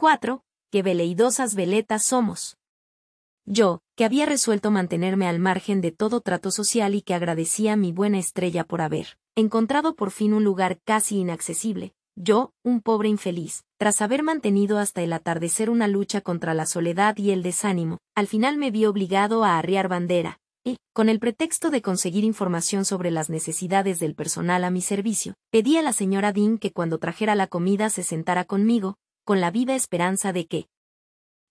4. Que veleidosas veletas somos. Yo, que había resuelto mantenerme al margen de todo trato social y que agradecía a mi buena estrella por haber encontrado por fin un lugar casi inaccesible, yo, un pobre infeliz, tras haber mantenido hasta el atardecer una lucha contra la soledad y el desánimo, al final me vi obligado a arriar bandera, y, con el pretexto de conseguir información sobre las necesidades del personal a mi servicio, pedí a la señora Dean que cuando trajera la comida se sentara conmigo, con la viva esperanza de que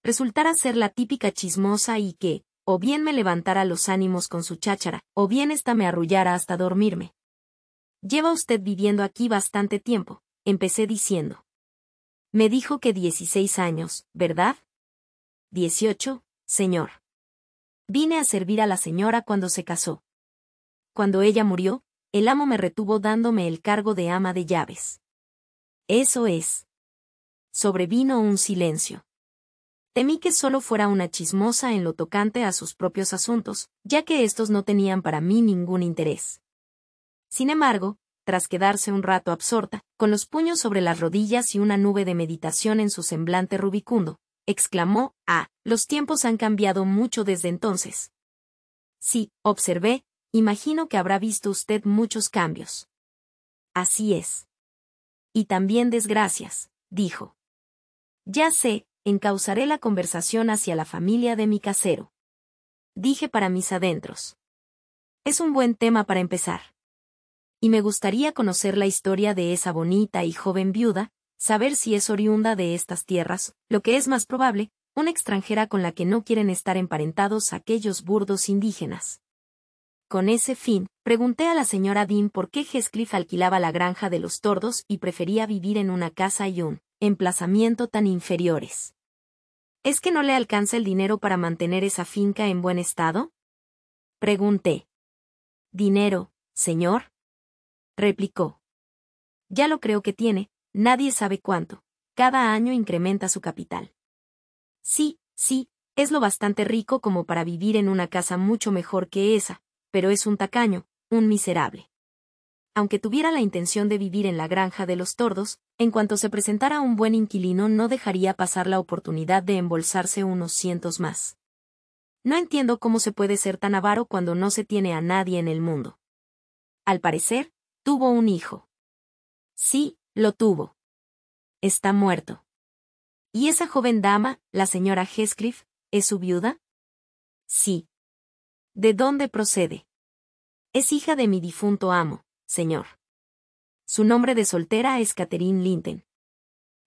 resultara ser la típica chismosa y que, o bien me levantara los ánimos con su cháchara, o bien ésta me arrullara hasta dormirme. Lleva usted viviendo aquí bastante tiempo, empecé diciendo. Me dijo que 16 años, ¿verdad? 18, señor. Vine a servir a la señora cuando se casó. Cuando ella murió, el amo me retuvo dándome el cargo de ama de llaves. Eso es sobrevino un silencio. Temí que solo fuera una chismosa en lo tocante a sus propios asuntos, ya que estos no tenían para mí ningún interés. Sin embargo, tras quedarse un rato absorta, con los puños sobre las rodillas y una nube de meditación en su semblante rubicundo, exclamó, Ah, los tiempos han cambiado mucho desde entonces. Sí, observé, imagino que habrá visto usted muchos cambios. Así es. Y también desgracias, dijo. Ya sé, encauzaré la conversación hacia la familia de mi casero. Dije para mis adentros. Es un buen tema para empezar. Y me gustaría conocer la historia de esa bonita y joven viuda, saber si es oriunda de estas tierras, lo que es más probable, una extranjera con la que no quieren estar emparentados aquellos burdos indígenas. Con ese fin, pregunté a la señora Dean por qué Heathcliff alquilaba la granja de los tordos y prefería vivir en una casa y un emplazamiento tan inferiores. ¿Es que no le alcanza el dinero para mantener esa finca en buen estado? Pregunté. Dinero, señor. Replicó. Ya lo creo que tiene, nadie sabe cuánto. Cada año incrementa su capital. Sí, sí, es lo bastante rico como para vivir en una casa mucho mejor que esa, pero es un tacaño, un miserable. Aunque tuviera la intención de vivir en la granja de los tordos, en cuanto se presentara un buen inquilino no dejaría pasar la oportunidad de embolsarse unos cientos más. No entiendo cómo se puede ser tan avaro cuando no se tiene a nadie en el mundo. Al parecer, tuvo un hijo. Sí, lo tuvo. Está muerto. ¿Y esa joven dama, la señora Hescliff, es su viuda? Sí. ¿De dónde procede? Es hija de mi difunto amo, señor. Su nombre de soltera es Catherine Linton.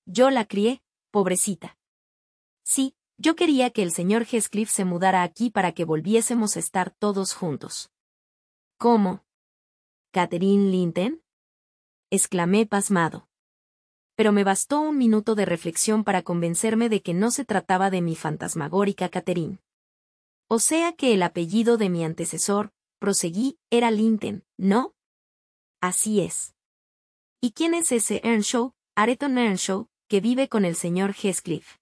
Yo la crié, pobrecita. Sí, yo quería que el señor Heathcliff se mudara aquí para que volviésemos a estar todos juntos. ¿Cómo? ¿Catherine Linton? exclamé pasmado. Pero me bastó un minuto de reflexión para convencerme de que no se trataba de mi fantasmagórica Catherine. O sea que el apellido de mi antecesor, proseguí, era Linton, ¿no? Así es. ¿Y quién es ese Earnshaw, Areton Earnshaw, que vive con el señor Heathcliff?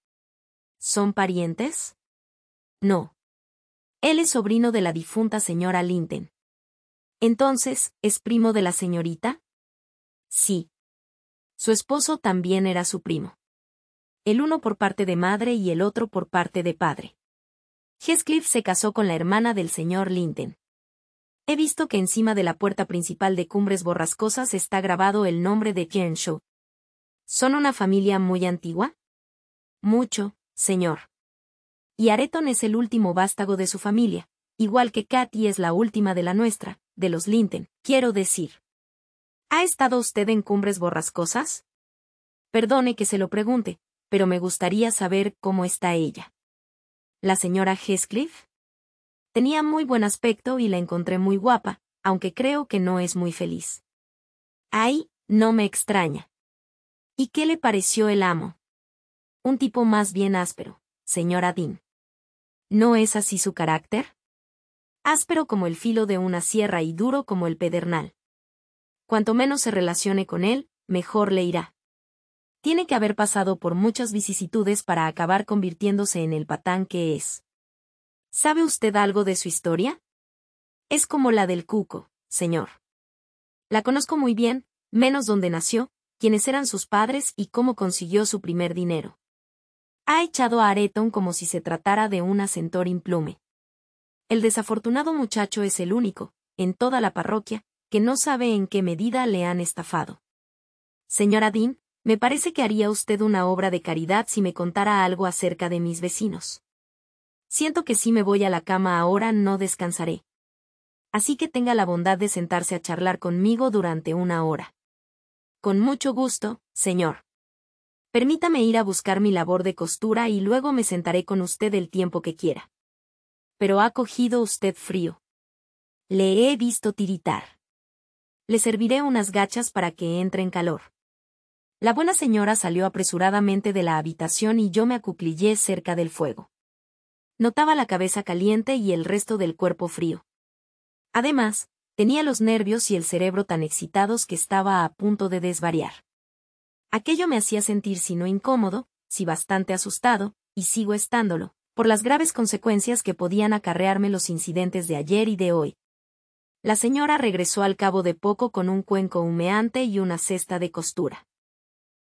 ¿Son parientes? No. Él es sobrino de la difunta señora Linton. Entonces, ¿es primo de la señorita? Sí. Su esposo también era su primo. El uno por parte de madre y el otro por parte de padre. Hescliffe se casó con la hermana del señor Linton. He visto que encima de la puerta principal de Cumbres Borrascosas está grabado el nombre de Kensho. ¿Son una familia muy antigua? Mucho, señor. Y Areton es el último vástago de su familia, igual que Katy es la última de la nuestra, de los Linton, quiero decir. ¿Ha estado usted en Cumbres Borrascosas? Perdone que se lo pregunte, pero me gustaría saber cómo está ella. ¿La señora Hescliff? Tenía muy buen aspecto y la encontré muy guapa, aunque creo que no es muy feliz. Ay, no me extraña. ¿Y qué le pareció el amo? Un tipo más bien áspero, señora Dean. ¿No es así su carácter? Áspero como el filo de una sierra y duro como el pedernal. Cuanto menos se relacione con él, mejor le irá. Tiene que haber pasado por muchas vicisitudes para acabar convirtiéndose en el patán que es. ¿Sabe usted algo de su historia? Es como la del cuco, señor. La conozco muy bien, menos dónde nació, quiénes eran sus padres y cómo consiguió su primer dinero. Ha echado a Areton como si se tratara de un asentor implume. El desafortunado muchacho es el único, en toda la parroquia, que no sabe en qué medida le han estafado. Señora Dean, me parece que haría usted una obra de caridad si me contara algo acerca de mis vecinos. Siento que si me voy a la cama ahora no descansaré. Así que tenga la bondad de sentarse a charlar conmigo durante una hora. Con mucho gusto, señor. Permítame ir a buscar mi labor de costura y luego me sentaré con usted el tiempo que quiera. Pero ha cogido usted frío. Le he visto tiritar. Le serviré unas gachas para que entre en calor. La buena señora salió apresuradamente de la habitación y yo me acuclillé cerca del fuego. Notaba la cabeza caliente y el resto del cuerpo frío. Además, tenía los nervios y el cerebro tan excitados que estaba a punto de desvariar. Aquello me hacía sentir si no incómodo, si bastante asustado, y sigo estándolo, por las graves consecuencias que podían acarrearme los incidentes de ayer y de hoy. La señora regresó al cabo de poco con un cuenco humeante y una cesta de costura.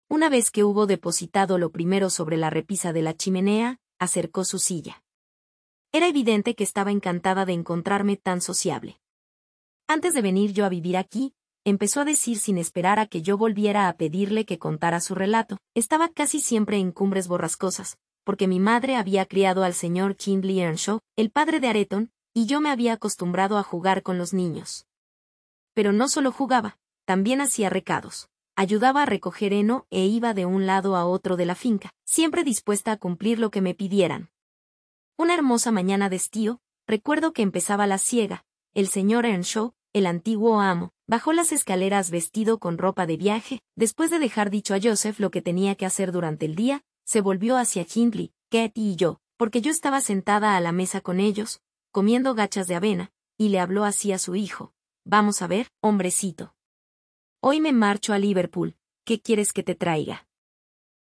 Una vez que hubo depositado lo primero sobre la repisa de la chimenea, acercó su silla. Era evidente que estaba encantada de encontrarme tan sociable. Antes de venir yo a vivir aquí, empezó a decir sin esperar a que yo volviera a pedirle que contara su relato. Estaba casi siempre en cumbres borrascosas, porque mi madre había criado al señor Kindley Earnshaw, el padre de Areton, y yo me había acostumbrado a jugar con los niños. Pero no solo jugaba, también hacía recados. Ayudaba a recoger heno e iba de un lado a otro de la finca, siempre dispuesta a cumplir lo que me pidieran. Una hermosa mañana de estío, recuerdo que empezaba la ciega. El señor Earnshaw, el antiguo amo, bajó las escaleras vestido con ropa de viaje, después de dejar dicho a Joseph lo que tenía que hacer durante el día, se volvió hacia Hindley, Katy y yo, porque yo estaba sentada a la mesa con ellos, comiendo gachas de avena, y le habló así a su hijo. Vamos a ver, hombrecito. Hoy me marcho a Liverpool. ¿Qué quieres que te traiga?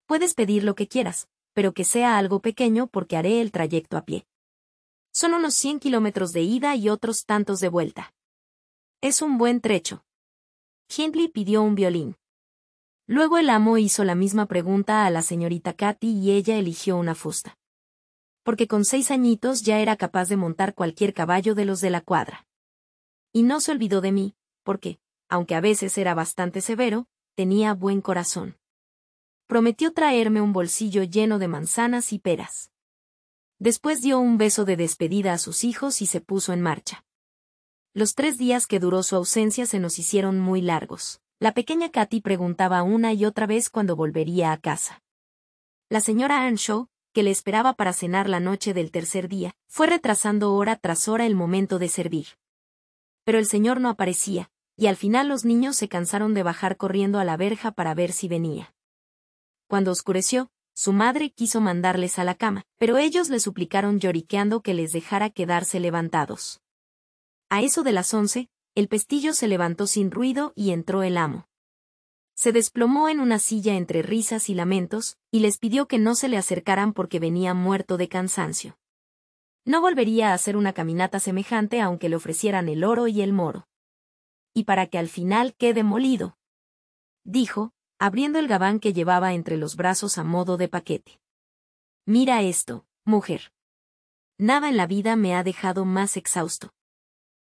Puedes pedir lo que quieras, pero que sea algo pequeño porque haré el trayecto a pie. Son unos 100 kilómetros de ida y otros tantos de vuelta. Es un buen trecho. Hindley pidió un violín. Luego el amo hizo la misma pregunta a la señorita Katy y ella eligió una fusta. Porque con seis añitos ya era capaz de montar cualquier caballo de los de la cuadra. Y no se olvidó de mí, porque, aunque a veces era bastante severo, tenía buen corazón prometió traerme un bolsillo lleno de manzanas y peras. Después dio un beso de despedida a sus hijos y se puso en marcha. Los tres días que duró su ausencia se nos hicieron muy largos. La pequeña Katy preguntaba una y otra vez cuándo volvería a casa. La señora Earnshaw, que le esperaba para cenar la noche del tercer día, fue retrasando hora tras hora el momento de servir. Pero el señor no aparecía, y al final los niños se cansaron de bajar corriendo a la verja para ver si venía. Cuando oscureció, su madre quiso mandarles a la cama, pero ellos le suplicaron lloriqueando que les dejara quedarse levantados. A eso de las once, el pestillo se levantó sin ruido y entró el amo. Se desplomó en una silla entre risas y lamentos, y les pidió que no se le acercaran porque venía muerto de cansancio. No volvería a hacer una caminata semejante aunque le ofrecieran el oro y el moro. Y para que al final quede molido. Dijo, abriendo el gabán que llevaba entre los brazos a modo de paquete. Mira esto, mujer. Nada en la vida me ha dejado más exhausto.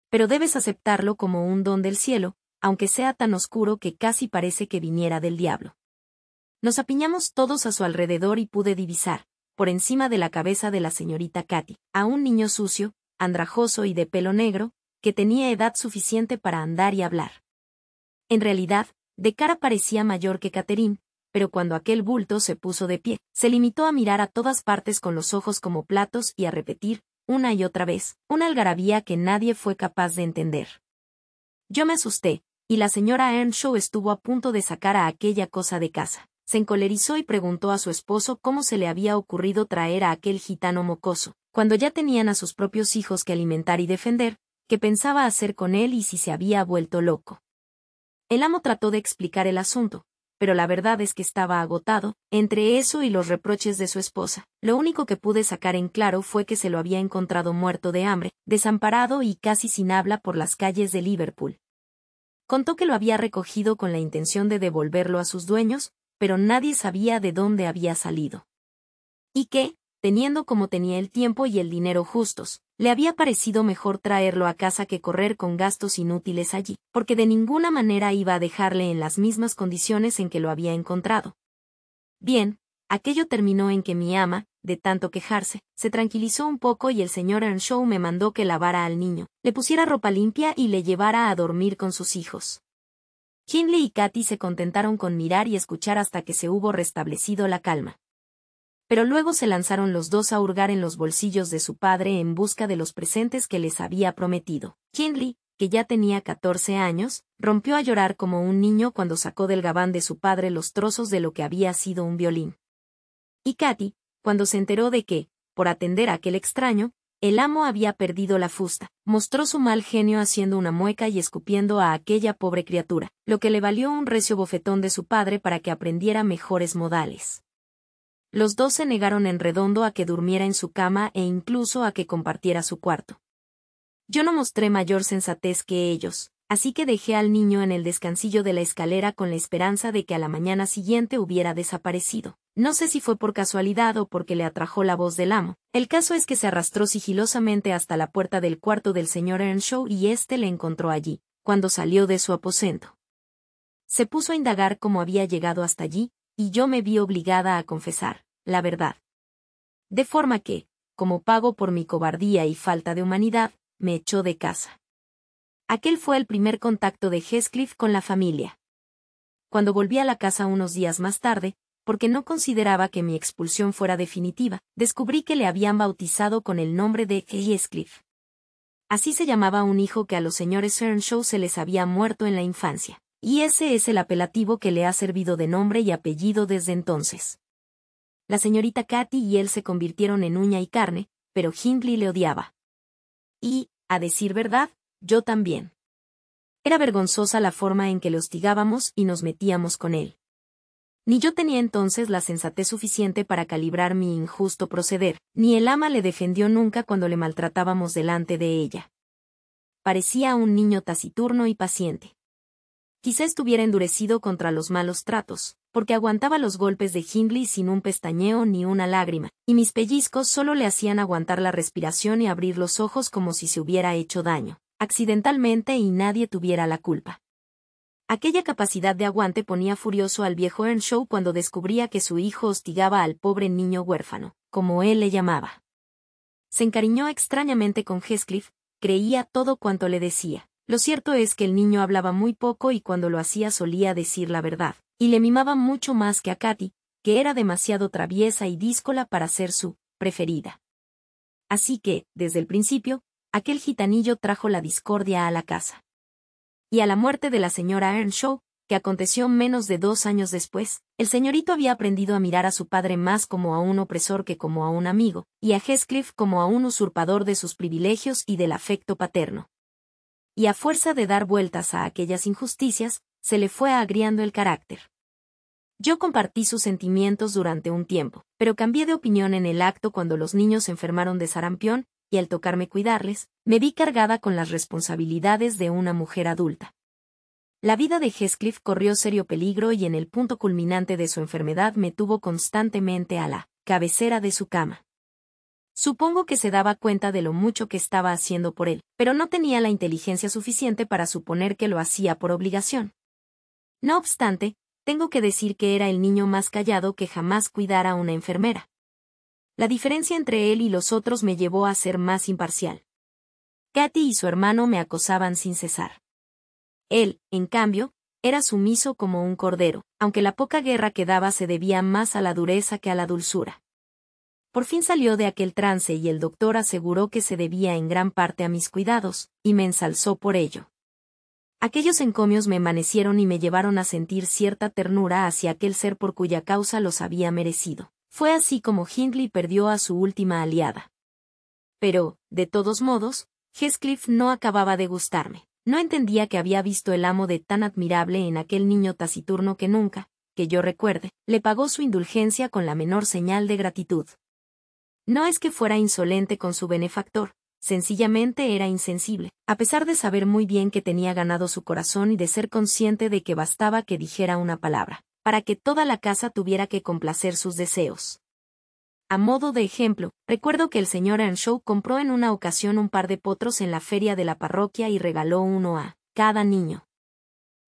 Pero debes aceptarlo como un don del cielo, aunque sea tan oscuro que casi parece que viniera del diablo. Nos apiñamos todos a su alrededor y pude divisar, por encima de la cabeza de la señorita Katy, a un niño sucio, andrajoso y de pelo negro, que tenía edad suficiente para andar y hablar. En realidad, de cara parecía mayor que Catherine, pero cuando aquel bulto se puso de pie, se limitó a mirar a todas partes con los ojos como platos y a repetir, una y otra vez, una algarabía que nadie fue capaz de entender. Yo me asusté, y la señora Earnshaw estuvo a punto de sacar a aquella cosa de casa. Se encolerizó y preguntó a su esposo cómo se le había ocurrido traer a aquel gitano mocoso, cuando ya tenían a sus propios hijos que alimentar y defender, qué pensaba hacer con él y si se había vuelto loco. El amo trató de explicar el asunto, pero la verdad es que estaba agotado, entre eso y los reproches de su esposa. Lo único que pude sacar en claro fue que se lo había encontrado muerto de hambre, desamparado y casi sin habla por las calles de Liverpool. Contó que lo había recogido con la intención de devolverlo a sus dueños, pero nadie sabía de dónde había salido. Y que, teniendo como tenía el tiempo y el dinero justos, le había parecido mejor traerlo a casa que correr con gastos inútiles allí, porque de ninguna manera iba a dejarle en las mismas condiciones en que lo había encontrado. Bien, aquello terminó en que mi ama, de tanto quejarse, se tranquilizó un poco y el señor Earnshaw me mandó que lavara al niño, le pusiera ropa limpia y le llevara a dormir con sus hijos. Hindley y Katy se contentaron con mirar y escuchar hasta que se hubo restablecido la calma pero luego se lanzaron los dos a hurgar en los bolsillos de su padre en busca de los presentes que les había prometido. Hindley, que ya tenía catorce años, rompió a llorar como un niño cuando sacó del gabán de su padre los trozos de lo que había sido un violín. Y Katy, cuando se enteró de que, por atender a aquel extraño, el amo había perdido la fusta, mostró su mal genio haciendo una mueca y escupiendo a aquella pobre criatura, lo que le valió un recio bofetón de su padre para que aprendiera mejores modales. Los dos se negaron en redondo a que durmiera en su cama e incluso a que compartiera su cuarto. Yo no mostré mayor sensatez que ellos, así que dejé al niño en el descansillo de la escalera con la esperanza de que a la mañana siguiente hubiera desaparecido. No sé si fue por casualidad o porque le atrajo la voz del amo. El caso es que se arrastró sigilosamente hasta la puerta del cuarto del señor Earnshaw y éste le encontró allí, cuando salió de su aposento. Se puso a indagar cómo había llegado hasta allí, y yo me vi obligada a confesar la verdad. De forma que, como pago por mi cobardía y falta de humanidad, me echó de casa. Aquel fue el primer contacto de Hescliff con la familia. Cuando volví a la casa unos días más tarde, porque no consideraba que mi expulsión fuera definitiva, descubrí que le habían bautizado con el nombre de Hescliff. Así se llamaba un hijo que a los señores Earnshaw se les había muerto en la infancia y ese es el apelativo que le ha servido de nombre y apellido desde entonces. La señorita Katy y él se convirtieron en uña y carne, pero Hindley le odiaba. Y, a decir verdad, yo también. Era vergonzosa la forma en que le hostigábamos y nos metíamos con él. Ni yo tenía entonces la sensatez suficiente para calibrar mi injusto proceder, ni el ama le defendió nunca cuando le maltratábamos delante de ella. Parecía un niño taciturno y paciente. Quizá estuviera endurecido contra los malos tratos, porque aguantaba los golpes de Hindley sin un pestañeo ni una lágrima, y mis pellizcos solo le hacían aguantar la respiración y abrir los ojos como si se hubiera hecho daño, accidentalmente y nadie tuviera la culpa. Aquella capacidad de aguante ponía furioso al viejo Earnshaw cuando descubría que su hijo hostigaba al pobre niño huérfano, como él le llamaba. Se encariñó extrañamente con Heathcliff, creía todo cuanto le decía, lo cierto es que el niño hablaba muy poco y cuando lo hacía solía decir la verdad, y le mimaba mucho más que a Katy, que era demasiado traviesa y díscola para ser su preferida. Así que, desde el principio, aquel gitanillo trajo la discordia a la casa. Y a la muerte de la señora Earnshaw, que aconteció menos de dos años después, el señorito había aprendido a mirar a su padre más como a un opresor que como a un amigo, y a Heathcliff como a un usurpador de sus privilegios y del afecto paterno y a fuerza de dar vueltas a aquellas injusticias, se le fue agriando el carácter. Yo compartí sus sentimientos durante un tiempo, pero cambié de opinión en el acto cuando los niños se enfermaron de sarampión, y al tocarme cuidarles, me vi cargada con las responsabilidades de una mujer adulta. La vida de Heathcliff corrió serio peligro y en el punto culminante de su enfermedad me tuvo constantemente a la cabecera de su cama. Supongo que se daba cuenta de lo mucho que estaba haciendo por él, pero no tenía la inteligencia suficiente para suponer que lo hacía por obligación. No obstante, tengo que decir que era el niño más callado que jamás cuidara a una enfermera. La diferencia entre él y los otros me llevó a ser más imparcial. Katy y su hermano me acosaban sin cesar. Él, en cambio, era sumiso como un cordero, aunque la poca guerra que daba se debía más a la dureza que a la dulzura. Por fin salió de aquel trance y el doctor aseguró que se debía en gran parte a mis cuidados, y me ensalzó por ello. Aquellos encomios me emanecieron y me llevaron a sentir cierta ternura hacia aquel ser por cuya causa los había merecido. Fue así como Hindley perdió a su última aliada. Pero, de todos modos, Heathcliff no acababa de gustarme. No entendía que había visto el amo de tan admirable en aquel niño taciturno que nunca, que yo recuerde, le pagó su indulgencia con la menor señal de gratitud. No es que fuera insolente con su benefactor, sencillamente era insensible, a pesar de saber muy bien que tenía ganado su corazón y de ser consciente de que bastaba que dijera una palabra, para que toda la casa tuviera que complacer sus deseos. A modo de ejemplo, recuerdo que el señor Earnshaw compró en una ocasión un par de potros en la feria de la parroquia y regaló uno a cada niño.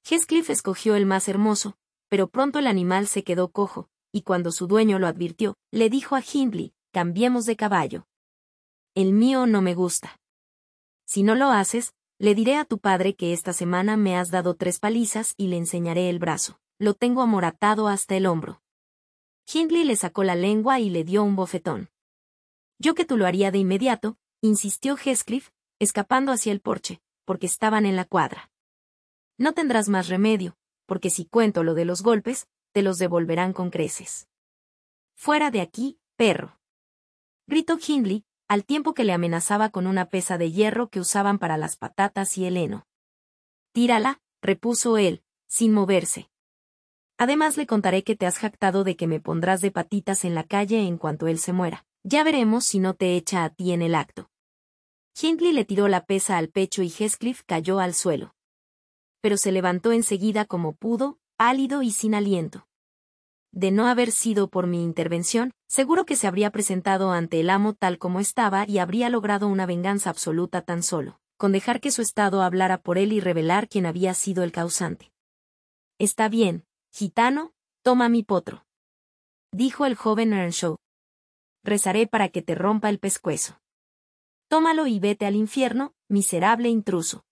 Heathcliff escogió el más hermoso, pero pronto el animal se quedó cojo, y cuando su dueño lo advirtió, le dijo a Hindley, Cambiemos de caballo. El mío no me gusta. Si no lo haces, le diré a tu padre que esta semana me has dado tres palizas y le enseñaré el brazo. Lo tengo amoratado hasta el hombro. Hindley le sacó la lengua y le dio un bofetón. Yo que tú lo haría de inmediato, insistió Hescliff, escapando hacia el porche, porque estaban en la cuadra. No tendrás más remedio, porque si cuento lo de los golpes, te los devolverán con creces. Fuera de aquí, perro gritó Hindley, al tiempo que le amenazaba con una pesa de hierro que usaban para las patatas y el heno. Tírala, repuso él, sin moverse. Además le contaré que te has jactado de que me pondrás de patitas en la calle en cuanto él se muera. Ya veremos si no te echa a ti en el acto. Hindley le tiró la pesa al pecho y Heathcliff cayó al suelo. Pero se levantó enseguida como pudo, pálido y sin aliento de no haber sido por mi intervención, seguro que se habría presentado ante el amo tal como estaba y habría logrado una venganza absoluta tan solo, con dejar que su estado hablara por él y revelar quién había sido el causante. Está bien, gitano, toma mi potro. Dijo el joven Earnshaw. Rezaré para que te rompa el pescuezo. Tómalo y vete al infierno, miserable intruso.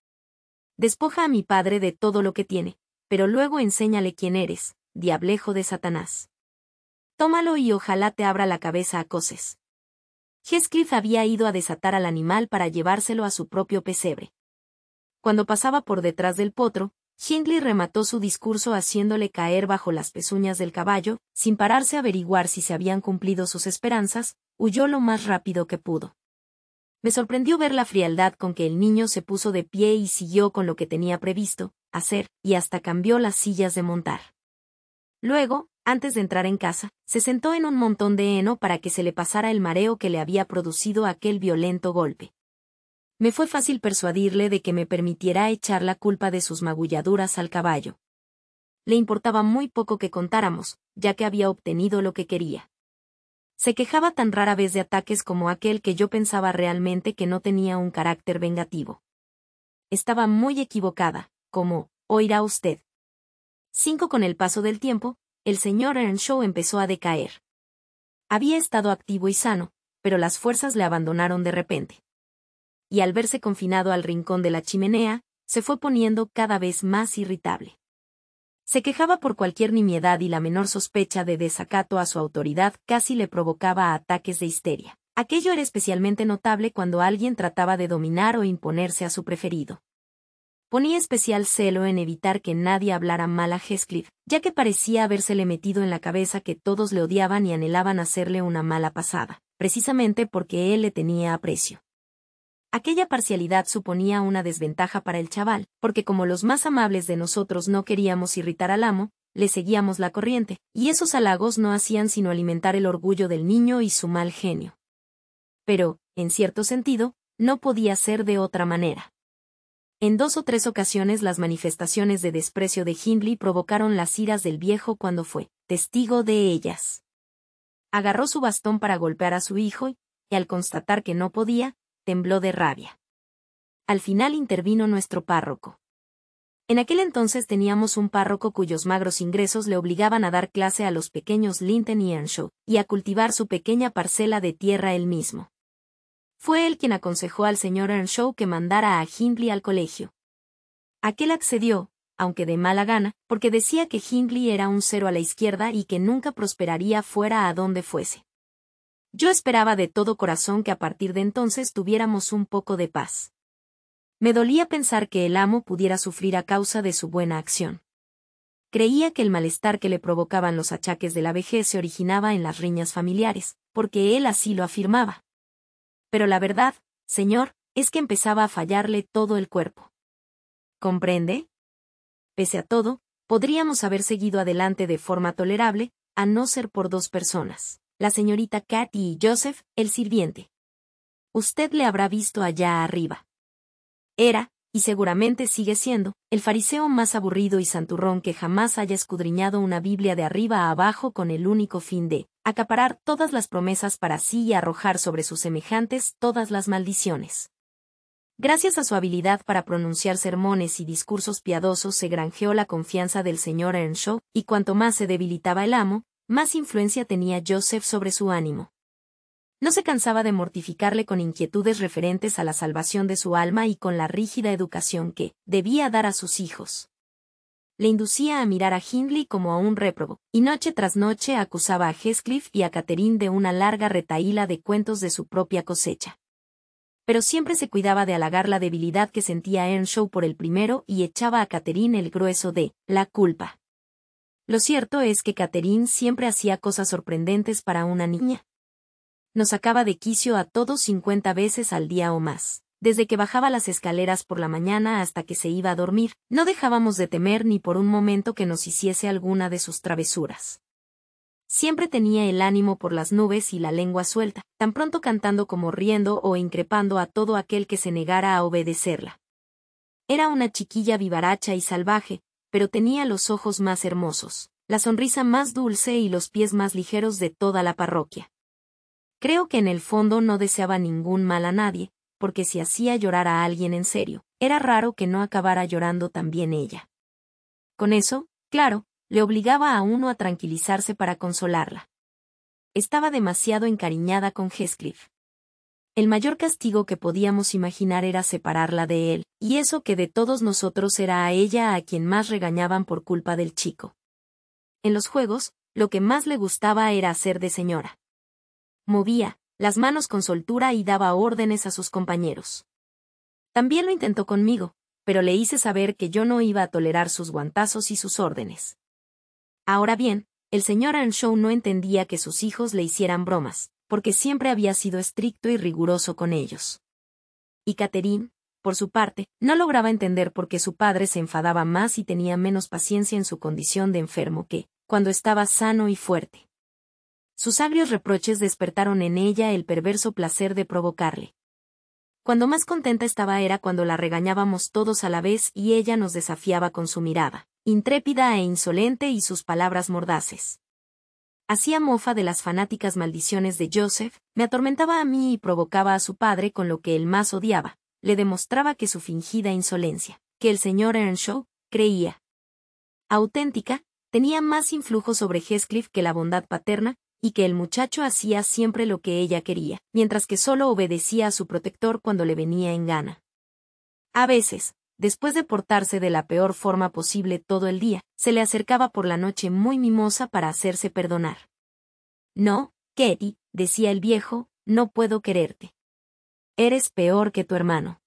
Despoja a mi padre de todo lo que tiene, pero luego enséñale quién eres, diablejo de Satanás. Tómalo y ojalá te abra la cabeza a coces. Heathcliff había ido a desatar al animal para llevárselo a su propio pesebre. Cuando pasaba por detrás del potro, Hindley remató su discurso haciéndole caer bajo las pezuñas del caballo, sin pararse a averiguar si se habían cumplido sus esperanzas, huyó lo más rápido que pudo. Me sorprendió ver la frialdad con que el niño se puso de pie y siguió con lo que tenía previsto hacer, y hasta cambió las sillas de montar. Luego, antes de entrar en casa, se sentó en un montón de heno para que se le pasara el mareo que le había producido aquel violento golpe. Me fue fácil persuadirle de que me permitiera echar la culpa de sus magulladuras al caballo. Le importaba muy poco que contáramos, ya que había obtenido lo que quería. Se quejaba tan rara vez de ataques como aquel que yo pensaba realmente que no tenía un carácter vengativo. Estaba muy equivocada, como, oirá usted. Cinco Con el paso del tiempo, el señor Earnshaw empezó a decaer. Había estado activo y sano, pero las fuerzas le abandonaron de repente. Y al verse confinado al rincón de la chimenea, se fue poniendo cada vez más irritable. Se quejaba por cualquier nimiedad y la menor sospecha de desacato a su autoridad casi le provocaba ataques de histeria. Aquello era especialmente notable cuando alguien trataba de dominar o imponerse a su preferido ponía especial celo en evitar que nadie hablara mal a Heathcliff, ya que parecía habérsele metido en la cabeza que todos le odiaban y anhelaban hacerle una mala pasada, precisamente porque él le tenía aprecio. Aquella parcialidad suponía una desventaja para el chaval, porque como los más amables de nosotros no queríamos irritar al amo, le seguíamos la corriente, y esos halagos no hacían sino alimentar el orgullo del niño y su mal genio. Pero, en cierto sentido, no podía ser de otra manera. En dos o tres ocasiones las manifestaciones de desprecio de Hindley provocaron las iras del viejo cuando fue testigo de ellas. Agarró su bastón para golpear a su hijo y, al constatar que no podía, tembló de rabia. Al final intervino nuestro párroco. En aquel entonces teníamos un párroco cuyos magros ingresos le obligaban a dar clase a los pequeños Linton y Anshaw y a cultivar su pequeña parcela de tierra él mismo. Fue él quien aconsejó al señor Earnshaw que mandara a Hindley al colegio. Aquel accedió, aunque de mala gana, porque decía que Hindley era un cero a la izquierda y que nunca prosperaría fuera a donde fuese. Yo esperaba de todo corazón que a partir de entonces tuviéramos un poco de paz. Me dolía pensar que el amo pudiera sufrir a causa de su buena acción. Creía que el malestar que le provocaban los achaques de la vejez se originaba en las riñas familiares, porque él así lo afirmaba. Pero la verdad, señor, es que empezaba a fallarle todo el cuerpo. ¿Comprende? Pese a todo, podríamos haber seguido adelante de forma tolerable, a no ser por dos personas, la señorita Katy y Joseph, el sirviente. Usted le habrá visto allá arriba. Era, y seguramente sigue siendo, el fariseo más aburrido y santurrón que jamás haya escudriñado una Biblia de arriba a abajo con el único fin de acaparar todas las promesas para sí y arrojar sobre sus semejantes todas las maldiciones. Gracias a su habilidad para pronunciar sermones y discursos piadosos se granjeó la confianza del señor Earnshaw, y cuanto más se debilitaba el amo, más influencia tenía Joseph sobre su ánimo no se cansaba de mortificarle con inquietudes referentes a la salvación de su alma y con la rígida educación que debía dar a sus hijos. Le inducía a mirar a Hindley como a un réprobo, y noche tras noche acusaba a Heathcliff y a Catherine de una larga retaíla de cuentos de su propia cosecha. Pero siempre se cuidaba de halagar la debilidad que sentía Earnshaw por el primero y echaba a Catherine el grueso de la culpa. Lo cierto es que Catherine siempre hacía cosas sorprendentes para una niña nos sacaba de quicio a todos cincuenta veces al día o más. Desde que bajaba las escaleras por la mañana hasta que se iba a dormir, no dejábamos de temer ni por un momento que nos hiciese alguna de sus travesuras. Siempre tenía el ánimo por las nubes y la lengua suelta, tan pronto cantando como riendo o increpando a todo aquel que se negara a obedecerla. Era una chiquilla vivaracha y salvaje, pero tenía los ojos más hermosos, la sonrisa más dulce y los pies más ligeros de toda la parroquia. Creo que en el fondo no deseaba ningún mal a nadie, porque si hacía llorar a alguien en serio, era raro que no acabara llorando también ella. Con eso, claro, le obligaba a uno a tranquilizarse para consolarla. Estaba demasiado encariñada con Heathcliff. El mayor castigo que podíamos imaginar era separarla de él, y eso que de todos nosotros era a ella a quien más regañaban por culpa del chico. En los juegos, lo que más le gustaba era hacer de señora movía las manos con soltura y daba órdenes a sus compañeros. También lo intentó conmigo, pero le hice saber que yo no iba a tolerar sus guantazos y sus órdenes. Ahora bien, el señor Earnshaw no entendía que sus hijos le hicieran bromas, porque siempre había sido estricto y riguroso con ellos. Y Catherine, por su parte, no lograba entender por qué su padre se enfadaba más y tenía menos paciencia en su condición de enfermo que, cuando estaba sano y fuerte. Sus agrios reproches despertaron en ella el perverso placer de provocarle. Cuando más contenta estaba era cuando la regañábamos todos a la vez y ella nos desafiaba con su mirada, intrépida e insolente y sus palabras mordaces. Hacía mofa de las fanáticas maldiciones de Joseph, me atormentaba a mí y provocaba a su padre con lo que él más odiaba, le demostraba que su fingida insolencia, que el señor Earnshaw, creía auténtica, tenía más influjo sobre Heathcliff que la bondad paterna, y que el muchacho hacía siempre lo que ella quería, mientras que solo obedecía a su protector cuando le venía en gana. A veces, después de portarse de la peor forma posible todo el día, se le acercaba por la noche muy mimosa para hacerse perdonar. No, Katie, decía el viejo, no puedo quererte. Eres peor que tu hermano.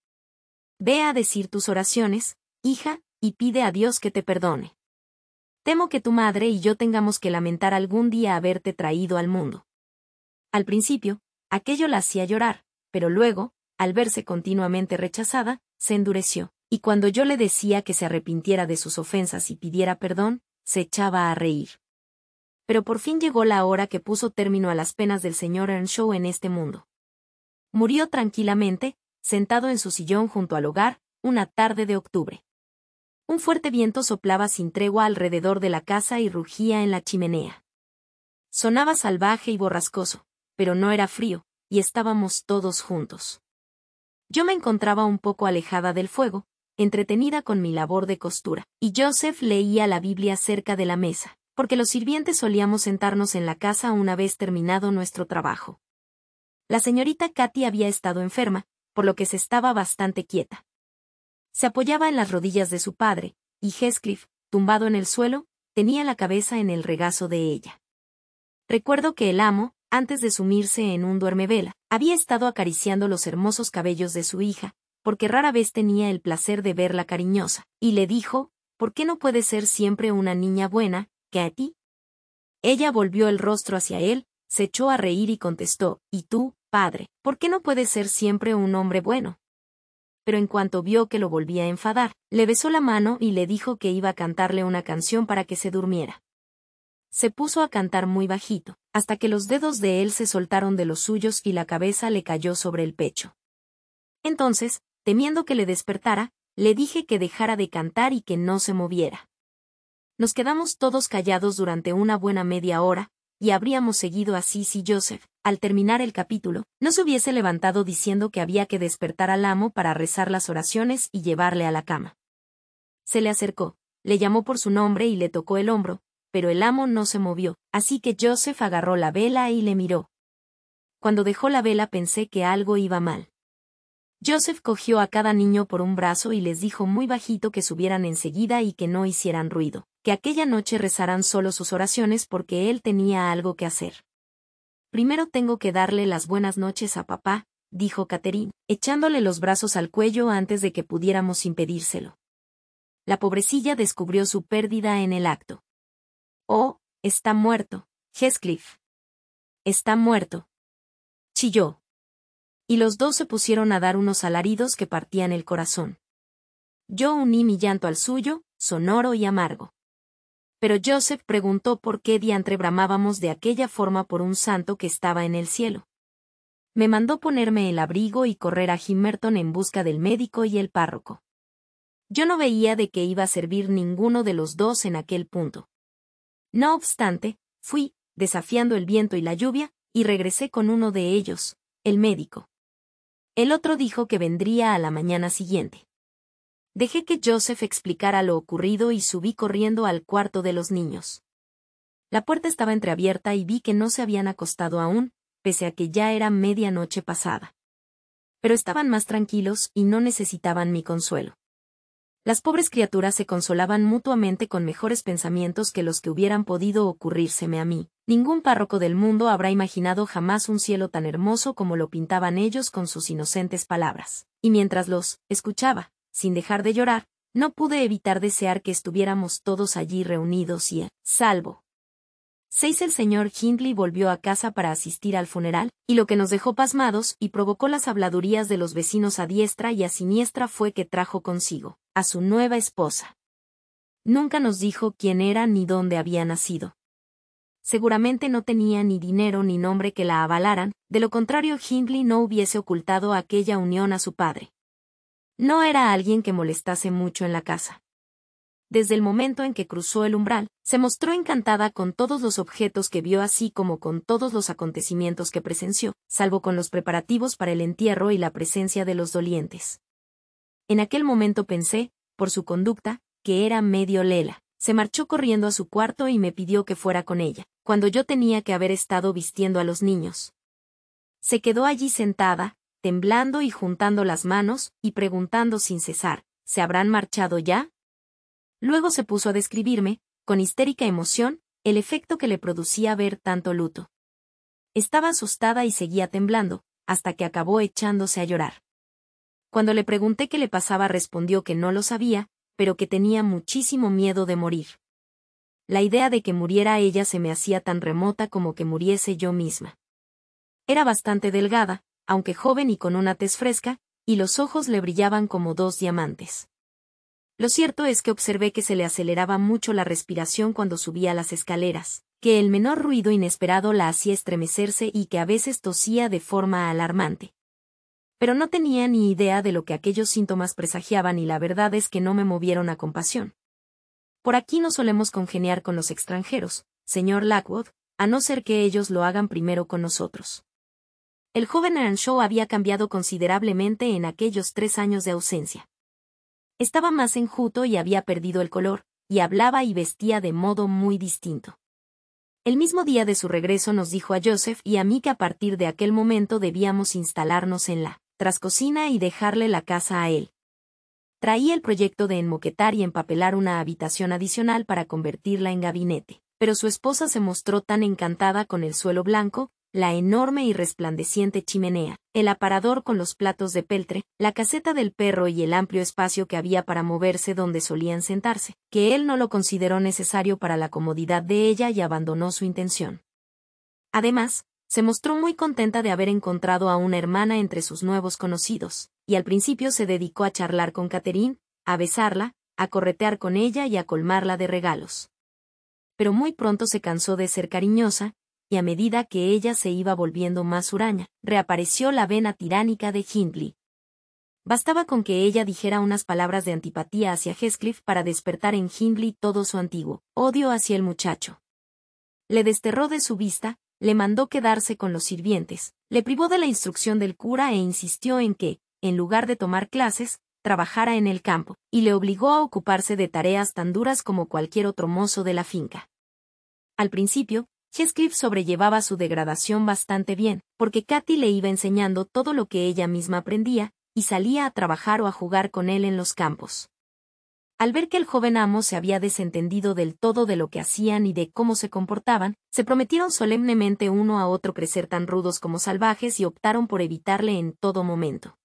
Ve a decir tus oraciones, hija, y pide a Dios que te perdone. Temo que tu madre y yo tengamos que lamentar algún día haberte traído al mundo. Al principio, aquello la hacía llorar, pero luego, al verse continuamente rechazada, se endureció, y cuando yo le decía que se arrepintiera de sus ofensas y pidiera perdón, se echaba a reír. Pero por fin llegó la hora que puso término a las penas del señor Earnshaw en este mundo. Murió tranquilamente, sentado en su sillón junto al hogar, una tarde de octubre. Un fuerte viento soplaba sin tregua alrededor de la casa y rugía en la chimenea. Sonaba salvaje y borrascoso, pero no era frío, y estábamos todos juntos. Yo me encontraba un poco alejada del fuego, entretenida con mi labor de costura, y Joseph leía la Biblia cerca de la mesa, porque los sirvientes solíamos sentarnos en la casa una vez terminado nuestro trabajo. La señorita Katy había estado enferma, por lo que se estaba bastante quieta, se apoyaba en las rodillas de su padre, y Heathcliff, tumbado en el suelo, tenía la cabeza en el regazo de ella. Recuerdo que el amo, antes de sumirse en un duermevela, había estado acariciando los hermosos cabellos de su hija, porque rara vez tenía el placer de verla cariñosa, y le dijo, ¿por qué no puedes ser siempre una niña buena, Katy? Ella volvió el rostro hacia él, se echó a reír y contestó, ¿y tú, padre, por qué no puedes ser siempre un hombre bueno? pero en cuanto vio que lo volvía a enfadar, le besó la mano y le dijo que iba a cantarle una canción para que se durmiera. Se puso a cantar muy bajito, hasta que los dedos de él se soltaron de los suyos y la cabeza le cayó sobre el pecho. Entonces, temiendo que le despertara, le dije que dejara de cantar y que no se moviera. Nos quedamos todos callados durante una buena media hora, y habríamos seguido así si Joseph, al terminar el capítulo, no se hubiese levantado diciendo que había que despertar al amo para rezar las oraciones y llevarle a la cama. Se le acercó, le llamó por su nombre y le tocó el hombro, pero el amo no se movió, así que Joseph agarró la vela y le miró. Cuando dejó la vela pensé que algo iba mal. Joseph cogió a cada niño por un brazo y les dijo muy bajito que subieran enseguida y que no hicieran ruido que aquella noche rezarán solo sus oraciones porque él tenía algo que hacer. Primero tengo que darle las buenas noches a papá, dijo Catherine, echándole los brazos al cuello antes de que pudiéramos impedírselo. La pobrecilla descubrió su pérdida en el acto. Oh, está muerto, Heathcliff. Está muerto. Chilló. Y los dos se pusieron a dar unos alaridos que partían el corazón. Yo uní mi llanto al suyo, sonoro y amargo pero Joseph preguntó por qué diantre bramábamos de aquella forma por un santo que estaba en el cielo. Me mandó ponerme el abrigo y correr a Gimmerton en busca del médico y el párroco. Yo no veía de qué iba a servir ninguno de los dos en aquel punto. No obstante, fui, desafiando el viento y la lluvia, y regresé con uno de ellos, el médico. El otro dijo que vendría a la mañana siguiente. Dejé que Joseph explicara lo ocurrido y subí corriendo al cuarto de los niños. La puerta estaba entreabierta y vi que no se habían acostado aún, pese a que ya era medianoche pasada. Pero estaban más tranquilos y no necesitaban mi consuelo. Las pobres criaturas se consolaban mutuamente con mejores pensamientos que los que hubieran podido ocurrírseme a mí. Ningún párroco del mundo habrá imaginado jamás un cielo tan hermoso como lo pintaban ellos con sus inocentes palabras. Y mientras los escuchaba, sin dejar de llorar, no pude evitar desear que estuviéramos todos allí reunidos y, salvo. Seis el señor Hindley volvió a casa para asistir al funeral, y lo que nos dejó pasmados y provocó las habladurías de los vecinos a diestra y a siniestra fue que trajo consigo a su nueva esposa. Nunca nos dijo quién era ni dónde había nacido. Seguramente no tenía ni dinero ni nombre que la avalaran, de lo contrario Hindley no hubiese ocultado aquella unión a su padre. No era alguien que molestase mucho en la casa. Desde el momento en que cruzó el umbral, se mostró encantada con todos los objetos que vio así como con todos los acontecimientos que presenció, salvo con los preparativos para el entierro y la presencia de los dolientes. En aquel momento pensé, por su conducta, que era medio lela. Se marchó corriendo a su cuarto y me pidió que fuera con ella, cuando yo tenía que haber estado vistiendo a los niños. Se quedó allí sentada, temblando y juntando las manos, y preguntando sin cesar, ¿se habrán marchado ya? Luego se puso a describirme, con histérica emoción, el efecto que le producía ver tanto luto. Estaba asustada y seguía temblando, hasta que acabó echándose a llorar. Cuando le pregunté qué le pasaba respondió que no lo sabía, pero que tenía muchísimo miedo de morir. La idea de que muriera ella se me hacía tan remota como que muriese yo misma. Era bastante delgada, aunque joven y con una tez fresca, y los ojos le brillaban como dos diamantes. Lo cierto es que observé que se le aceleraba mucho la respiración cuando subía las escaleras, que el menor ruido inesperado la hacía estremecerse y que a veces tosía de forma alarmante. Pero no tenía ni idea de lo que aquellos síntomas presagiaban y la verdad es que no me movieron a compasión. Por aquí no solemos congeniar con los extranjeros, señor Lackwood, a no ser que ellos lo hagan primero con nosotros. El joven Earnshaw había cambiado considerablemente en aquellos tres años de ausencia. Estaba más enjuto y había perdido el color, y hablaba y vestía de modo muy distinto. El mismo día de su regreso nos dijo a Joseph y a mí que a partir de aquel momento debíamos instalarnos en la trascocina y dejarle la casa a él. Traía el proyecto de enmoquetar y empapelar una habitación adicional para convertirla en gabinete, pero su esposa se mostró tan encantada con el suelo blanco, la enorme y resplandeciente chimenea, el aparador con los platos de peltre, la caseta del perro y el amplio espacio que había para moverse donde solían sentarse, que él no lo consideró necesario para la comodidad de ella y abandonó su intención. Además, se mostró muy contenta de haber encontrado a una hermana entre sus nuevos conocidos, y al principio se dedicó a charlar con Caterine, a besarla, a corretear con ella y a colmarla de regalos. Pero muy pronto se cansó de ser cariñosa, a medida que ella se iba volviendo más huraña, reapareció la vena tiránica de Hindley. Bastaba con que ella dijera unas palabras de antipatía hacia Heathcliff para despertar en Hindley todo su antiguo odio hacia el muchacho. Le desterró de su vista, le mandó quedarse con los sirvientes, le privó de la instrucción del cura e insistió en que, en lugar de tomar clases, trabajara en el campo, y le obligó a ocuparse de tareas tan duras como cualquier otro mozo de la finca. Al principio, Chescliff sobrellevaba su degradación bastante bien, porque Katy le iba enseñando todo lo que ella misma aprendía, y salía a trabajar o a jugar con él en los campos. Al ver que el joven amo se había desentendido del todo de lo que hacían y de cómo se comportaban, se prometieron solemnemente uno a otro crecer tan rudos como salvajes y optaron por evitarle en todo momento.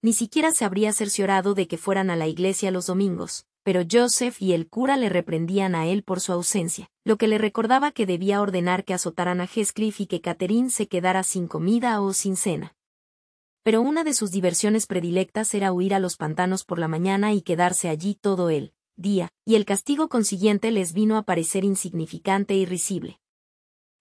Ni siquiera se habría cerciorado de que fueran a la iglesia los domingos, pero Joseph y el cura le reprendían a él por su ausencia, lo que le recordaba que debía ordenar que azotaran a Heathcliff y que Catherine se quedara sin comida o sin cena. Pero una de sus diversiones predilectas era huir a los pantanos por la mañana y quedarse allí todo el día, y el castigo consiguiente les vino a parecer insignificante e irrisible.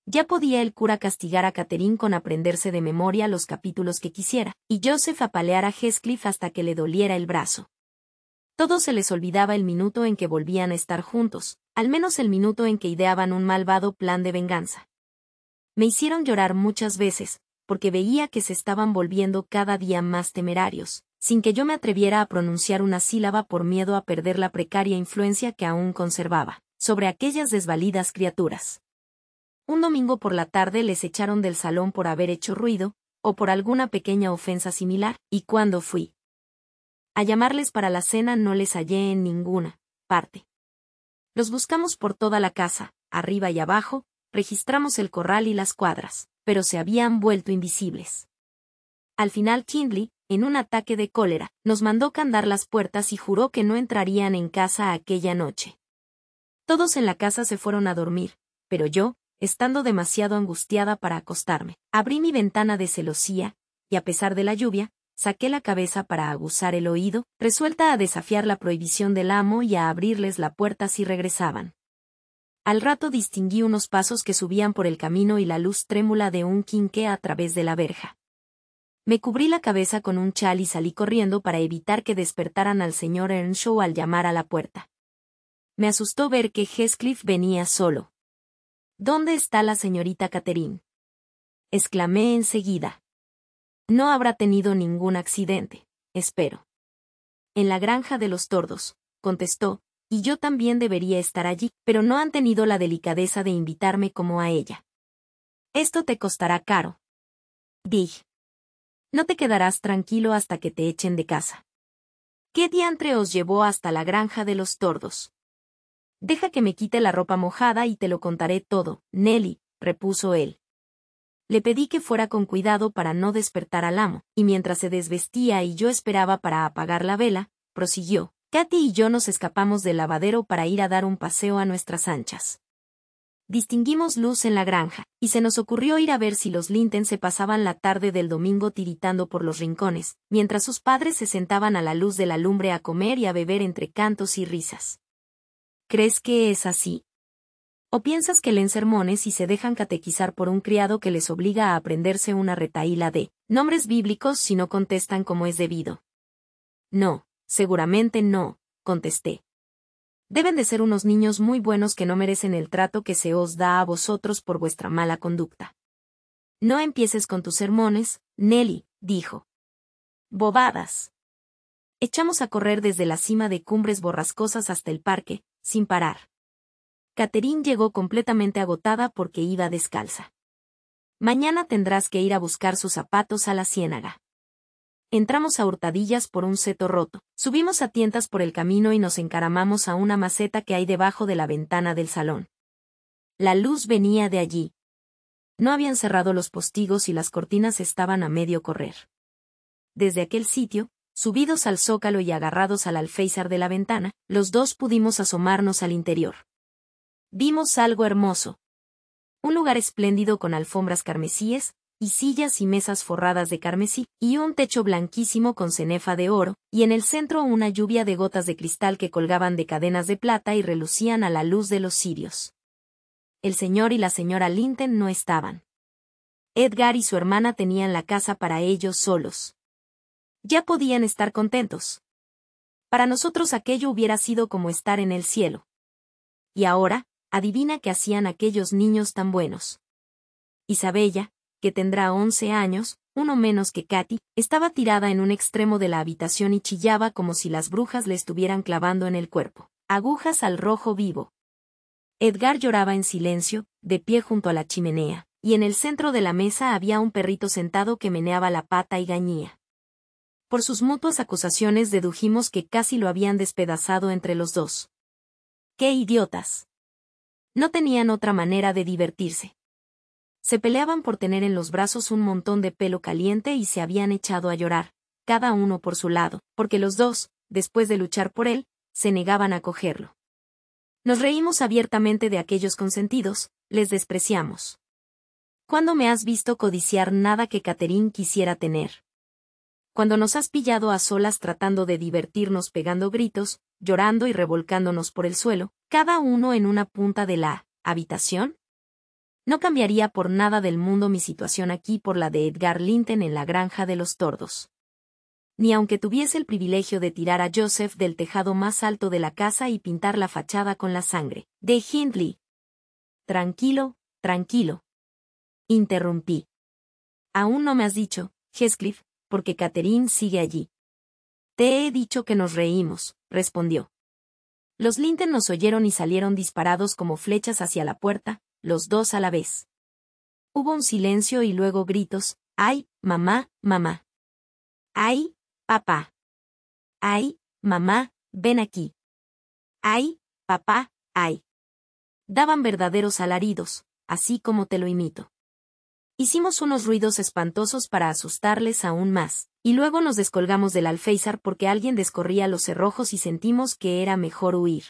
Ya podía el cura castigar a Catherine con aprenderse de memoria los capítulos que quisiera, y Joseph apalear a Heathcliff hasta que le doliera el brazo. Todo se les olvidaba el minuto en que volvían a estar juntos, al menos el minuto en que ideaban un malvado plan de venganza. Me hicieron llorar muchas veces, porque veía que se estaban volviendo cada día más temerarios, sin que yo me atreviera a pronunciar una sílaba por miedo a perder la precaria influencia que aún conservaba, sobre aquellas desvalidas criaturas. Un domingo por la tarde les echaron del salón por haber hecho ruido, o por alguna pequeña ofensa similar, y cuando fui, a llamarles para la cena no les hallé en ninguna parte. Los buscamos por toda la casa, arriba y abajo, registramos el corral y las cuadras, pero se habían vuelto invisibles. Al final Kindley, en un ataque de cólera, nos mandó candar las puertas y juró que no entrarían en casa aquella noche. Todos en la casa se fueron a dormir, pero yo, estando demasiado angustiada para acostarme, abrí mi ventana de celosía, y a pesar de la lluvia, saqué la cabeza para aguzar el oído, resuelta a desafiar la prohibición del amo y a abrirles la puerta si regresaban. Al rato distinguí unos pasos que subían por el camino y la luz trémula de un quinqué a través de la verja. Me cubrí la cabeza con un chal y salí corriendo para evitar que despertaran al señor Earnshaw al llamar a la puerta. Me asustó ver que Heathcliff venía solo. ¿Dónde está la señorita Catherine? exclamé enseguida. No habrá tenido ningún accidente, espero. En la granja de los tordos, contestó, y yo también debería estar allí, pero no han tenido la delicadeza de invitarme como a ella. Esto te costará caro. Dije. No te quedarás tranquilo hasta que te echen de casa. ¿Qué diantre os llevó hasta la granja de los tordos? Deja que me quite la ropa mojada y te lo contaré todo, Nelly, repuso él. Le pedí que fuera con cuidado para no despertar al amo, y mientras se desvestía y yo esperaba para apagar la vela, prosiguió. Katy y yo nos escapamos del lavadero para ir a dar un paseo a nuestras anchas. Distinguimos luz en la granja, y se nos ocurrió ir a ver si los Linton se pasaban la tarde del domingo tiritando por los rincones, mientras sus padres se sentaban a la luz de la lumbre a comer y a beber entre cantos y risas. ¿Crees que es así? ¿O piensas que leen sermones y se dejan catequizar por un criado que les obliga a aprenderse una retaíla de nombres bíblicos si no contestan como es debido? No, seguramente no, contesté. Deben de ser unos niños muy buenos que no merecen el trato que se os da a vosotros por vuestra mala conducta. No empieces con tus sermones, Nelly, dijo. Bobadas. Echamos a correr desde la cima de cumbres borrascosas hasta el parque, sin parar. Catherine llegó completamente agotada porque iba descalza. Mañana tendrás que ir a buscar sus zapatos a la ciénaga. Entramos a hurtadillas por un seto roto, subimos a tientas por el camino y nos encaramamos a una maceta que hay debajo de la ventana del salón. La luz venía de allí. No habían cerrado los postigos y las cortinas estaban a medio correr. Desde aquel sitio, subidos al zócalo y agarrados al alféizar de la ventana, los dos pudimos asomarnos al interior. Vimos algo hermoso. Un lugar espléndido con alfombras carmesíes, y sillas y mesas forradas de carmesí, y un techo blanquísimo con cenefa de oro, y en el centro una lluvia de gotas de cristal que colgaban de cadenas de plata y relucían a la luz de los cirios. El señor y la señora Linton no estaban. Edgar y su hermana tenían la casa para ellos solos. Ya podían estar contentos. Para nosotros aquello hubiera sido como estar en el cielo. Y ahora, adivina qué hacían aquellos niños tan buenos. Isabella, que tendrá once años, uno menos que Katy, estaba tirada en un extremo de la habitación y chillaba como si las brujas le estuvieran clavando en el cuerpo, agujas al rojo vivo. Edgar lloraba en silencio, de pie junto a la chimenea, y en el centro de la mesa había un perrito sentado que meneaba la pata y gañía. Por sus mutuas acusaciones dedujimos que casi lo habían despedazado entre los dos. ¡Qué idiotas! No tenían otra manera de divertirse. Se peleaban por tener en los brazos un montón de pelo caliente y se habían echado a llorar, cada uno por su lado, porque los dos, después de luchar por él, se negaban a cogerlo. Nos reímos abiertamente de aquellos consentidos, les despreciamos. ¿Cuándo me has visto codiciar nada que Catherine quisiera tener? cuando nos has pillado a solas tratando de divertirnos pegando gritos, llorando y revolcándonos por el suelo, cada uno en una punta de la habitación? No cambiaría por nada del mundo mi situación aquí por la de Edgar Linton en la granja de los tordos. Ni aunque tuviese el privilegio de tirar a Joseph del tejado más alto de la casa y pintar la fachada con la sangre. De Hindley. Tranquilo, tranquilo. Interrumpí. Aún no me has dicho, Hescliff, porque Catherine sigue allí. Te he dicho que nos reímos, respondió. Los Linton nos oyeron y salieron disparados como flechas hacia la puerta, los dos a la vez. Hubo un silencio y luego gritos, ¡ay, mamá, mamá! ¡ay, papá! ¡ay, mamá, ven aquí! ¡ay, papá, ay! Daban verdaderos alaridos, así como te lo imito. Hicimos unos ruidos espantosos para asustarles aún más, y luego nos descolgamos del alféizar porque alguien descorría los cerrojos y sentimos que era mejor huir.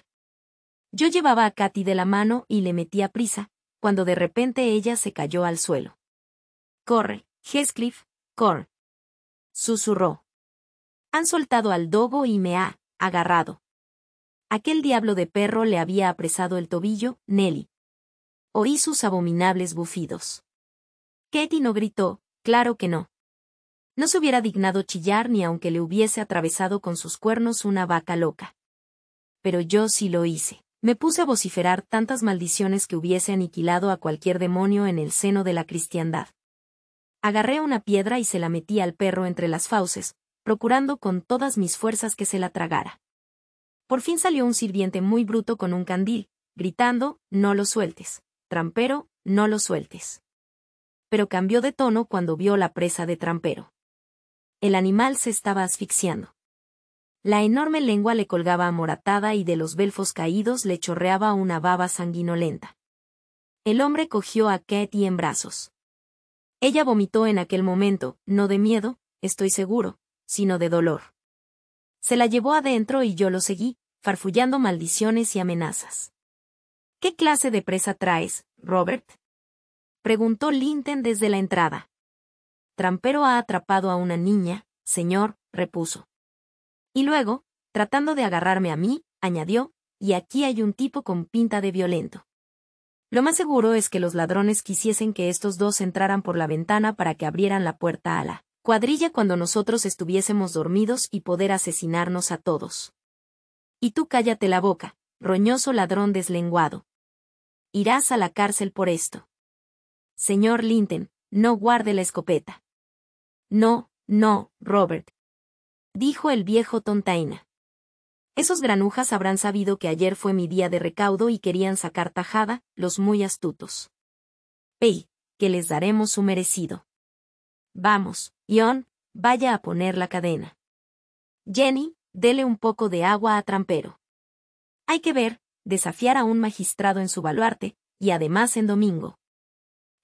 Yo llevaba a Katy de la mano y le metía prisa, cuando de repente ella se cayó al suelo. Corre, Heathcliff, corre. Susurró. Han soltado al dogo y me ha agarrado. Aquel diablo de perro le había apresado el tobillo, Nelly. Oí sus abominables bufidos. Katie no gritó, claro que no. No se hubiera dignado chillar ni aunque le hubiese atravesado con sus cuernos una vaca loca. Pero yo sí lo hice. Me puse a vociferar tantas maldiciones que hubiese aniquilado a cualquier demonio en el seno de la cristiandad. Agarré una piedra y se la metí al perro entre las fauces, procurando con todas mis fuerzas que se la tragara. Por fin salió un sirviente muy bruto con un candil, gritando, no lo sueltes, trampero, no lo sueltes pero cambió de tono cuando vio la presa de trampero. El animal se estaba asfixiando. La enorme lengua le colgaba amoratada y de los belfos caídos le chorreaba una baba sanguinolenta. El hombre cogió a Katie en brazos. Ella vomitó en aquel momento, no de miedo, estoy seguro, sino de dolor. Se la llevó adentro y yo lo seguí, farfullando maldiciones y amenazas. ¿Qué clase de presa traes, Robert? preguntó Linton desde la entrada. Trampero ha atrapado a una niña, señor, repuso. Y luego, tratando de agarrarme a mí, añadió, y aquí hay un tipo con pinta de violento. Lo más seguro es que los ladrones quisiesen que estos dos entraran por la ventana para que abrieran la puerta a la cuadrilla cuando nosotros estuviésemos dormidos y poder asesinarnos a todos. Y tú cállate la boca, roñoso ladrón deslenguado. Irás a la cárcel por esto. Señor Linton, no guarde la escopeta. No, no, Robert. Dijo el viejo tontaina. Esos granujas habrán sabido que ayer fue mi día de recaudo y querían sacar tajada, los muy astutos. Pey, que les daremos su merecido. Vamos, Ion, vaya a poner la cadena. Jenny, dele un poco de agua a Trampero. Hay que ver, desafiar a un magistrado en su baluarte, y además en domingo.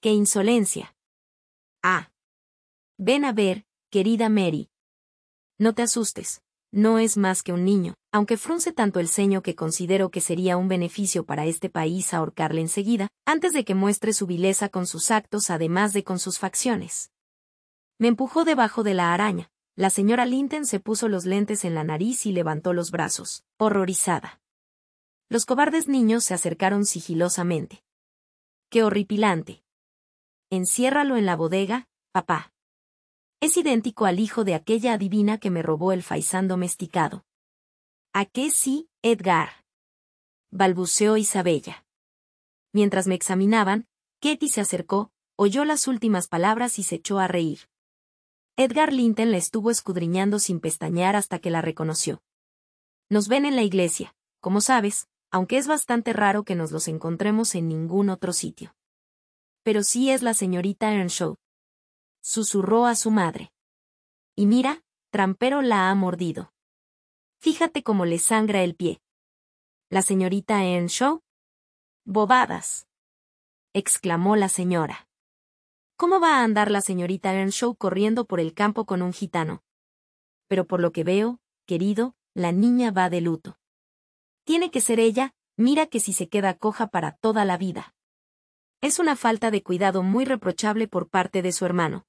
¡Qué insolencia! Ah. Ven a ver, querida Mary. No te asustes. No es más que un niño, aunque frunce tanto el ceño que considero que sería un beneficio para este país ahorcarle enseguida, antes de que muestre su vileza con sus actos además de con sus facciones. Me empujó debajo de la araña. La señora Linton se puso los lentes en la nariz y levantó los brazos, horrorizada. Los cobardes niños se acercaron sigilosamente. ¡Qué horripilante! enciérralo en la bodega, papá. Es idéntico al hijo de aquella adivina que me robó el faisán domesticado. ¿A qué sí, Edgar? balbuceó Isabella. Mientras me examinaban, Ketty se acercó, oyó las últimas palabras y se echó a reír. Edgar Linton la estuvo escudriñando sin pestañear hasta que la reconoció. Nos ven en la iglesia, como sabes, aunque es bastante raro que nos los encontremos en ningún otro sitio pero sí es la señorita Earnshaw. Susurró a su madre. Y mira, Trampero la ha mordido. Fíjate cómo le sangra el pie. La señorita Earnshaw. Bobadas. exclamó la señora. ¿Cómo va a andar la señorita Earnshaw corriendo por el campo con un gitano? Pero por lo que veo, querido, la niña va de luto. Tiene que ser ella, mira que si se queda coja para toda la vida. Es una falta de cuidado muy reprochable por parte de su hermano.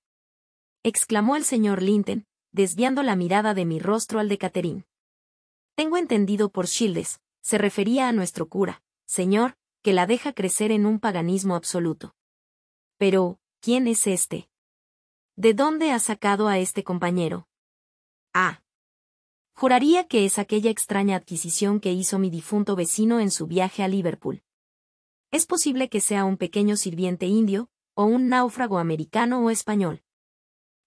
Exclamó el señor Linton, desviando la mirada de mi rostro al de Catherine. Tengo entendido por Shields. se refería a nuestro cura, señor, que la deja crecer en un paganismo absoluto. Pero, ¿quién es este? ¿De dónde ha sacado a este compañero? Ah. Juraría que es aquella extraña adquisición que hizo mi difunto vecino en su viaje a Liverpool es posible que sea un pequeño sirviente indio, o un náufrago americano o español.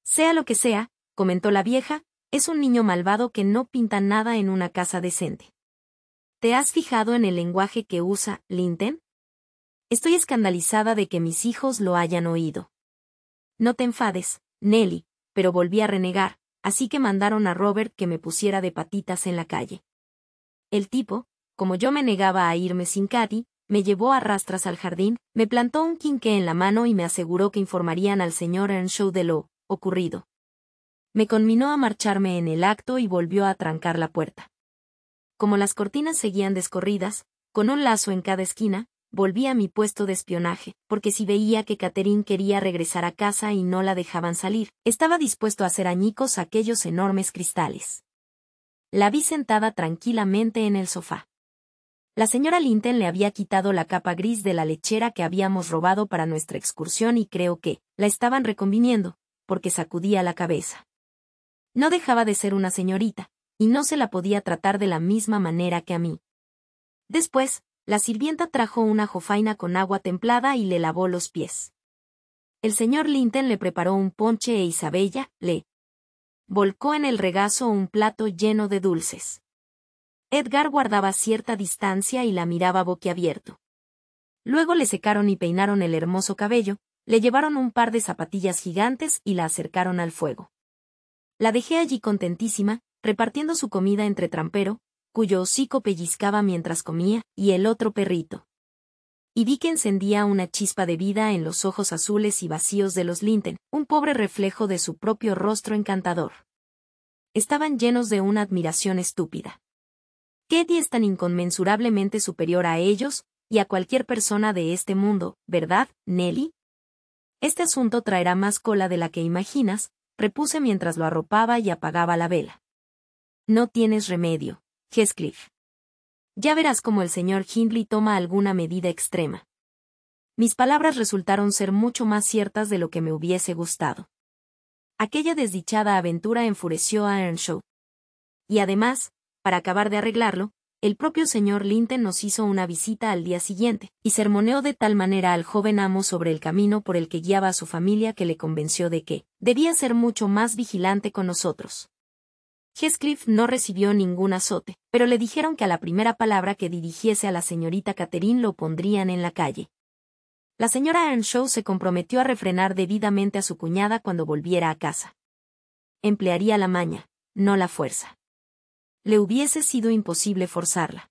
Sea lo que sea, comentó la vieja, es un niño malvado que no pinta nada en una casa decente. ¿Te has fijado en el lenguaje que usa, Linton? Estoy escandalizada de que mis hijos lo hayan oído. No te enfades, Nelly, pero volví a renegar, así que mandaron a Robert que me pusiera de patitas en la calle. El tipo, como yo me negaba a irme sin Katy me llevó a rastras al jardín, me plantó un quinqué en la mano y me aseguró que informarían al señor Earnshaw de lo ocurrido. Me conminó a marcharme en el acto y volvió a trancar la puerta. Como las cortinas seguían descorridas, con un lazo en cada esquina, volví a mi puesto de espionaje, porque si veía que Catherine quería regresar a casa y no la dejaban salir, estaba dispuesto a hacer añicos aquellos enormes cristales. La vi sentada tranquilamente en el sofá. La señora Linton le había quitado la capa gris de la lechera que habíamos robado para nuestra excursión y creo que la estaban reconviniendo, porque sacudía la cabeza. No dejaba de ser una señorita, y no se la podía tratar de la misma manera que a mí. Después, la sirvienta trajo una jofaina con agua templada y le lavó los pies. El señor Linton le preparó un ponche e Isabella le volcó en el regazo un plato lleno de dulces. Edgar guardaba cierta distancia y la miraba boquiabierto. Luego le secaron y peinaron el hermoso cabello, le llevaron un par de zapatillas gigantes y la acercaron al fuego. La dejé allí contentísima, repartiendo su comida entre Trampero, cuyo hocico pellizcaba mientras comía, y el otro perrito. Y vi que encendía una chispa de vida en los ojos azules y vacíos de los Linten, un pobre reflejo de su propio rostro encantador. Estaban llenos de una admiración estúpida. Katie es tan inconmensurablemente superior a ellos, y a cualquier persona de este mundo, ¿verdad, Nelly? Este asunto traerá más cola de la que imaginas, repuse mientras lo arropaba y apagaba la vela. No tienes remedio, Hescliff. Ya verás cómo el señor Hindley toma alguna medida extrema. Mis palabras resultaron ser mucho más ciertas de lo que me hubiese gustado. Aquella desdichada aventura enfureció a Earnshaw. Y además, para acabar de arreglarlo, el propio señor Linton nos hizo una visita al día siguiente, y sermoneó de tal manera al joven amo sobre el camino por el que guiaba a su familia que le convenció de que debía ser mucho más vigilante con nosotros. Heathcliff no recibió ningún azote, pero le dijeron que a la primera palabra que dirigiese a la señorita Catherine lo pondrían en la calle. La señora Earnshaw se comprometió a refrenar debidamente a su cuñada cuando volviera a casa. Emplearía la maña, no la fuerza le hubiese sido imposible forzarla.